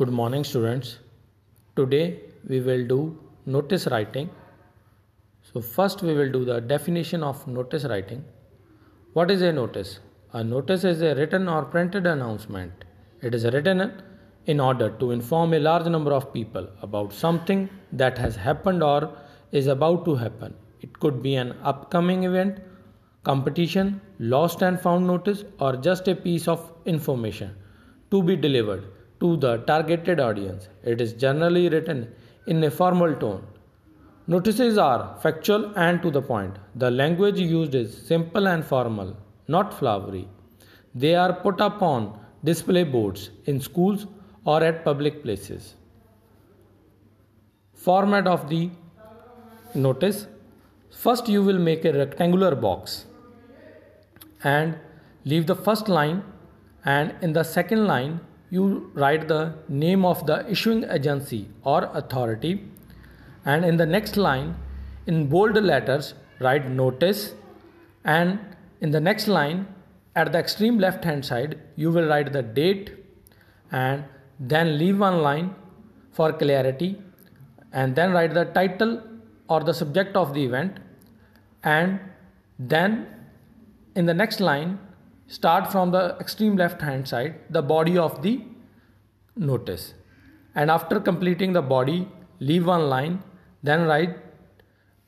Good morning students. Today we will do notice writing. So first we will do the definition of notice writing. What is a notice? A notice is a written or printed announcement. It is written in order to inform a large number of people about something that has happened or is about to happen. It could be an upcoming event, competition, lost and found notice or just a piece of information to be delivered to the targeted audience. It is generally written in a formal tone. Notices are factual and to the point. The language used is simple and formal, not flowery. They are put up on display boards in schools or at public places. Format of the notice First, you will make a rectangular box and leave the first line, and in the second line, you write the name of the issuing agency or authority and in the next line in bold letters write notice and in the next line at the extreme left hand side you will write the date and then leave one line for clarity and then write the title or the subject of the event and then in the next line start from the extreme left hand side, the body of the notice. And after completing the body, leave one line, then write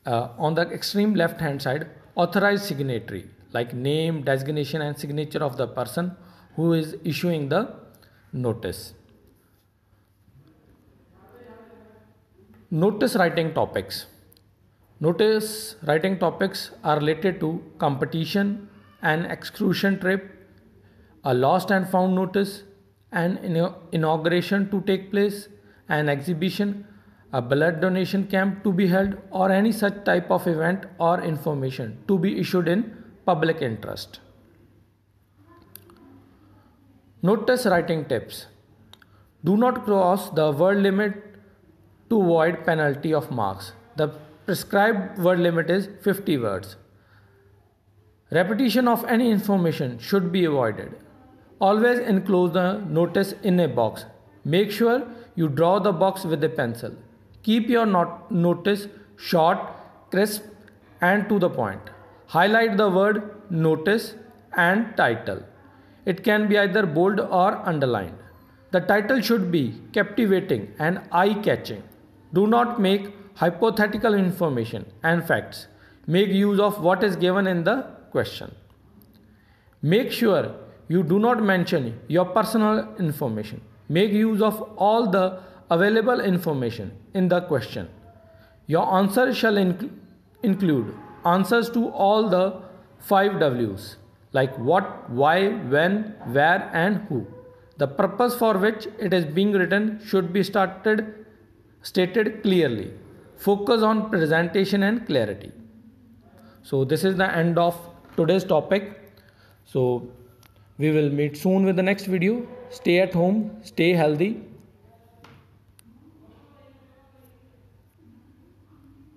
uh, on the extreme left hand side, authorized signatory, like name, designation, and signature of the person who is issuing the notice. Notice writing topics. Notice writing topics are related to competition, an exclusion trip, a lost and found notice, an inauguration to take place, an exhibition, a blood donation camp to be held, or any such type of event or information to be issued in public interest. Notice writing tips. Do not cross the word limit to avoid penalty of marks. The prescribed word limit is 50 words. Repetition of any information should be avoided. Always enclose the notice in a box. Make sure you draw the box with a pencil. Keep your not- notice short, crisp, and to the point. Highlight the word notice and title. It can be either bold or underlined. The title should be captivating and eye catching. Do not make hypothetical information and facts. Make use of what is given in the question. Make sure you do not mention your personal information. Make use of all the available information in the question. Your answer shall inc- include answers to all the five W's like what, why, when, where, and who. The purpose for which it is being written should be started, stated clearly. Focus on presentation and clarity. So, this is the end of today's topic so we will meet soon with the next video stay at home stay healthy